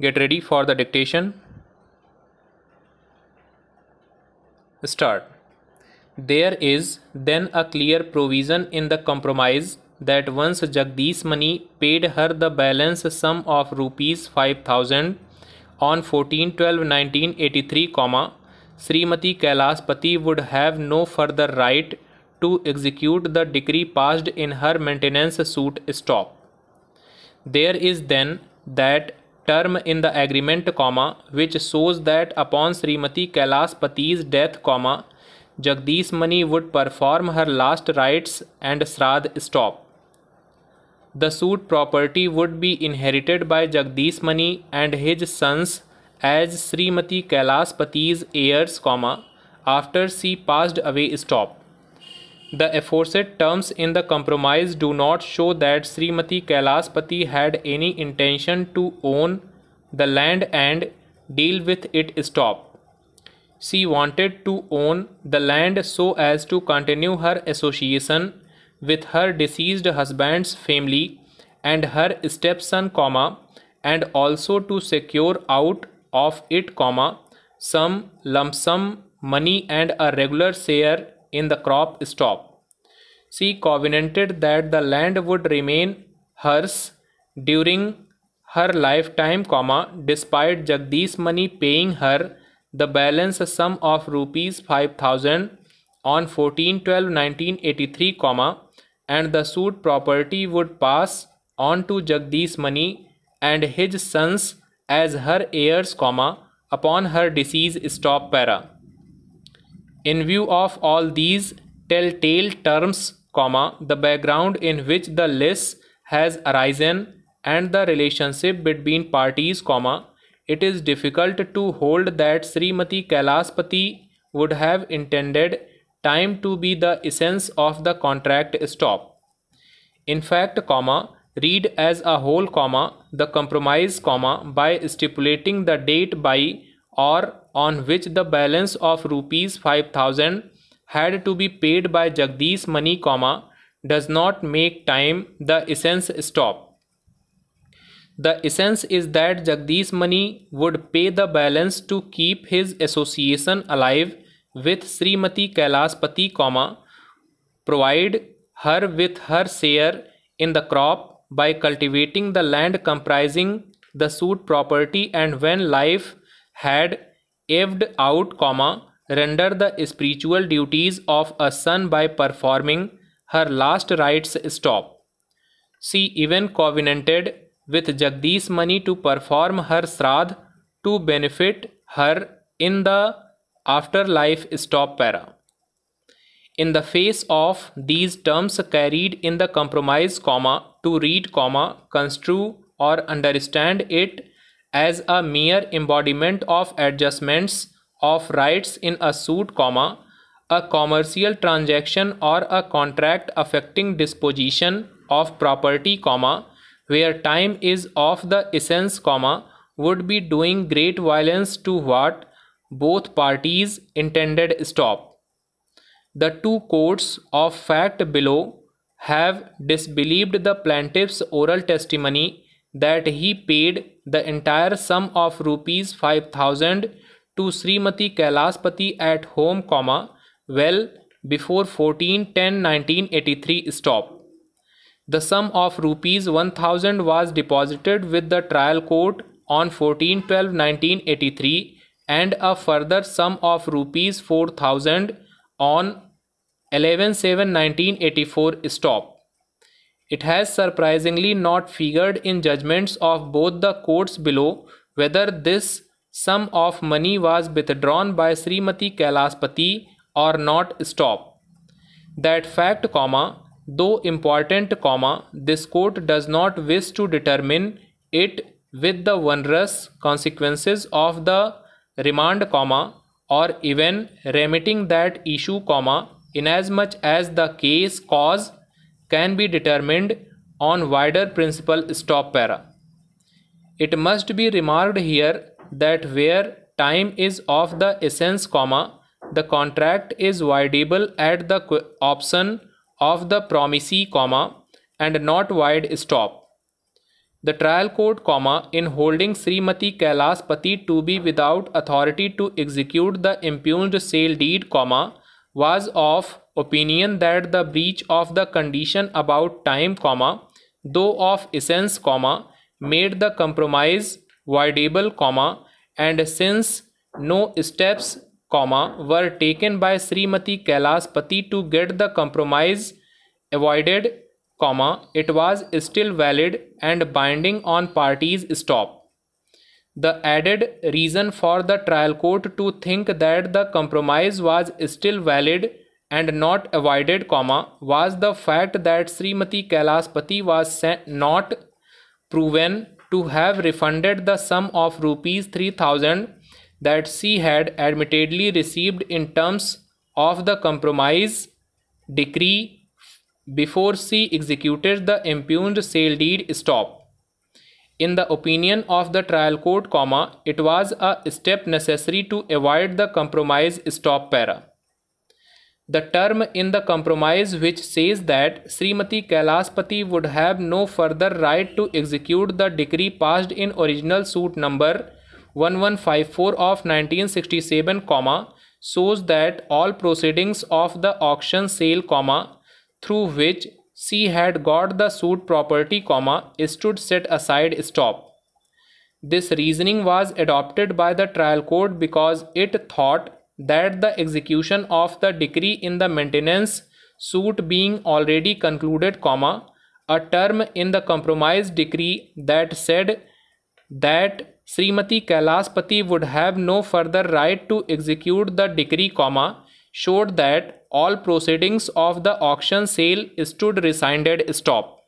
Get ready for the dictation. Start. There is then a clear provision in the compromise that once Jagdish Mani paid her the balance sum of rupees 5000 on 14 12 1983, comma, Srimati Kailaspati would have no further right to execute the decree passed in her maintenance suit stop. There is then that term in the agreement, comma, which shows that upon Srimati Kailaspati's death, comma, Jagdish Mani would perform her last rites and Srad stop. The suit property would be inherited by Jagdish Mani and his sons as Srimati Kailaspati's heirs, comma, after she passed away stop. The aforesaid terms in the compromise do not show that Srimati Kailaspati had any intention to own the land and deal with it stop. She wanted to own the land so as to continue her association with her deceased husband's family and her stepson, comma, and also to secure out of it, comma, some lump sum money and a regular share in the crop stock. She covenanted that the land would remain hers during her lifetime, comma, despite Jagdish money paying her the balance sum of rupees 5000 on 14 12 1983, comma, and the suit property would pass on to Jagdish money and his sons as her heirs, comma, upon her disease stop para. In view of all these telltale terms, comma, the background in which the list has arisen and the relationship between parties, comma, it is difficult to hold that Srimati Kailaspati would have intended time to be the essence of the contract stop. In fact, comma, read as a whole, comma, the compromise, comma, by stipulating the date by or on which the balance of rupees 5000 had to be paid by Jagdish Money, comma, does not make time the essence stop. The essence is that Jagdish Money would pay the balance to keep his association alive with Srimati Kailaspati, comma, provide her with her share in the crop by cultivating the land comprising the suit property and when life had eved out, comma, render the spiritual duties of a son by performing her last rites stop. She even covenanted with Jagdish Mani to perform her sradh to benefit her in the afterlife stop para. In the face of these terms carried in the compromise comma to read comma construe or understand it as a mere embodiment of adjustments of rights in a suit, comma, a commercial transaction or a contract affecting disposition of property, comma, where time is of the essence, comma, would be doing great violence to what both parties intended stop. The two courts of fact below have disbelieved the plaintiff's oral testimony that he paid the entire sum of rupees 5000 to Srimati Kailaspati at home, comma, well before 14 10 1983 stop. The sum of rupees 1000 was deposited with the trial court on 14 12 1983 and a further sum of rupees 4000 on 11 7 1984 stop. It has surprisingly not figured in judgments of both the courts below whether this sum of money was withdrawn by Srimati Kailaspati or not stop. That fact, comma, though important, comma, this court does not wish to determine it with the onerous consequences of the remand, comma, or even remitting that issue, comma, inasmuch as the case cause can be determined on wider principle stop para. It must be remarked here that where time is of the essence comma, the contract is voidable at the option of the promisee comma and not void stop. The trial court, comma, in holding Srimati Kailaspati to be without authority to execute the impugned sale deed, comma, was of opinion that the breach of the condition about time comma though of essence comma made the compromise voidable comma and since no steps comma were taken by srimati kailaspati to get the compromise avoided comma it was still valid and binding on parties stop the added reason for the trial court to think that the compromise was still valid and not avoided comma was the fact that srimati kailaspati was not proven to have refunded the sum of rupees 3000 that she had admittedly received in terms of the compromise decree before she executed the impugned sale deed stop in the opinion of the trial court, comma, it was a step necessary to avoid the compromise stop para. The term in the compromise which says that Srimati Kailaspati would have no further right to execute the decree passed in original suit number 1154 of 1967, comma, shows that all proceedings of the auction sale, comma, through which she had got the suit property, comma, stood set aside, stop. This reasoning was adopted by the trial court because it thought that the execution of the decree in the maintenance suit being already concluded, comma, a term in the compromise decree that said that Srimati Kailaspati would have no further right to execute the decree, comma, showed that all proceedings of the auction sale stood rescinded stop